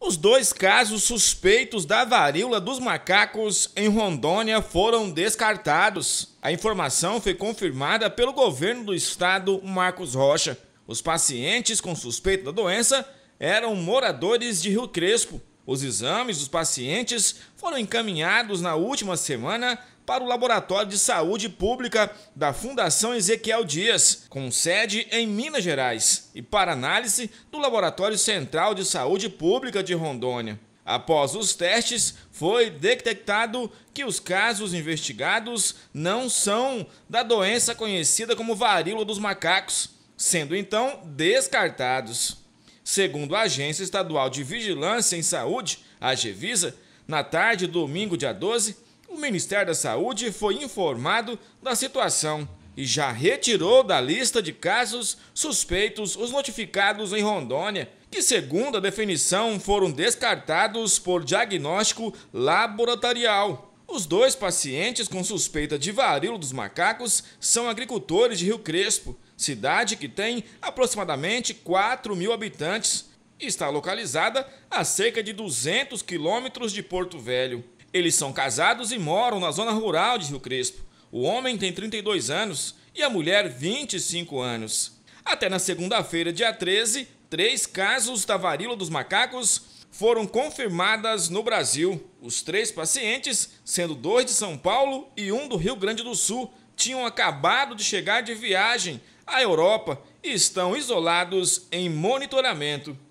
Os dois casos suspeitos da varíola dos macacos em Rondônia foram descartados. A informação foi confirmada pelo governo do estado Marcos Rocha. Os pacientes com suspeita da doença eram moradores de Rio Crespo, os exames dos pacientes foram encaminhados na última semana para o Laboratório de Saúde Pública da Fundação Ezequiel Dias, com sede em Minas Gerais, e para análise do Laboratório Central de Saúde Pública de Rondônia. Após os testes, foi detectado que os casos investigados não são da doença conhecida como varíola dos macacos, sendo então descartados. Segundo a Agência Estadual de Vigilância em Saúde, a Gevisa, na tarde do domingo, dia 12, o Ministério da Saúde foi informado da situação e já retirou da lista de casos suspeitos os notificados em Rondônia, que, segundo a definição, foram descartados por diagnóstico laboratorial. Os dois pacientes com suspeita de varíola dos macacos são agricultores de Rio Crespo, cidade que tem aproximadamente 4 mil habitantes e está localizada a cerca de 200 quilômetros de Porto Velho. Eles são casados e moram na zona rural de Rio Crespo. O homem tem 32 anos e a mulher 25 anos. Até na segunda-feira, dia 13, três casos da varíola dos macacos foram confirmadas no Brasil. Os três pacientes, sendo dois de São Paulo e um do Rio Grande do Sul, tinham acabado de chegar de viagem à Europa e estão isolados em monitoramento.